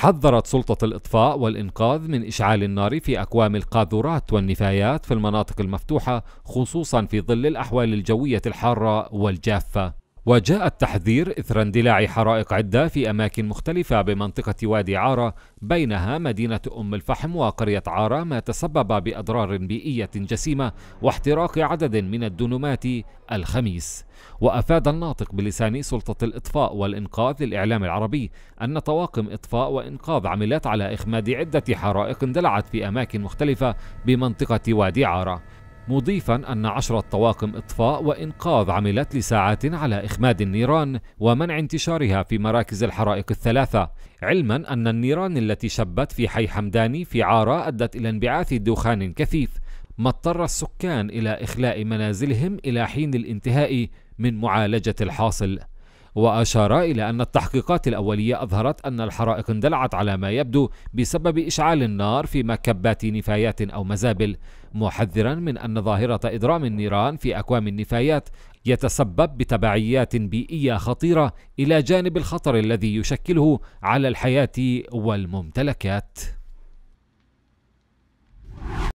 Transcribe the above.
حذرت سلطة الإطفاء والإنقاذ من إشعال النار في أكوام القاذورات والنفايات في المناطق المفتوحة خصوصا في ظل الأحوال الجوية الحارة والجافة وجاء التحذير إثر اندلاع حرائق عدة في أماكن مختلفة بمنطقة وادي عارة بينها مدينة أم الفحم وقرية عارة ما تسبب بأضرار بيئية جسيمة واحتراق عدد من الدنومات الخميس وأفاد الناطق بلسان سلطة الإطفاء والإنقاذ للإعلام العربي أن طواقم إطفاء وإنقاذ عملت على إخماد عدة حرائق اندلعت في أماكن مختلفة بمنطقة وادي عارة مضيفا أن عشرة طواقم إطفاء وإنقاذ عملت لساعات على إخماد النيران ومنع انتشارها في مراكز الحرائق الثلاثة علما أن النيران التي شبت في حي حمداني في عارة أدت إلى انبعاث دخان كثيف ما اضطر السكان إلى إخلاء منازلهم إلى حين الانتهاء من معالجة الحاصل وأشار إلى أن التحقيقات الأولية أظهرت أن الحرائق اندلعت على ما يبدو بسبب إشعال النار في مكبات نفايات أو مزابل محذرا من أن ظاهرة إضرام النيران في أكوام النفايات يتسبب بتبعيات بيئية خطيرة إلى جانب الخطر الذي يشكله على الحياة والممتلكات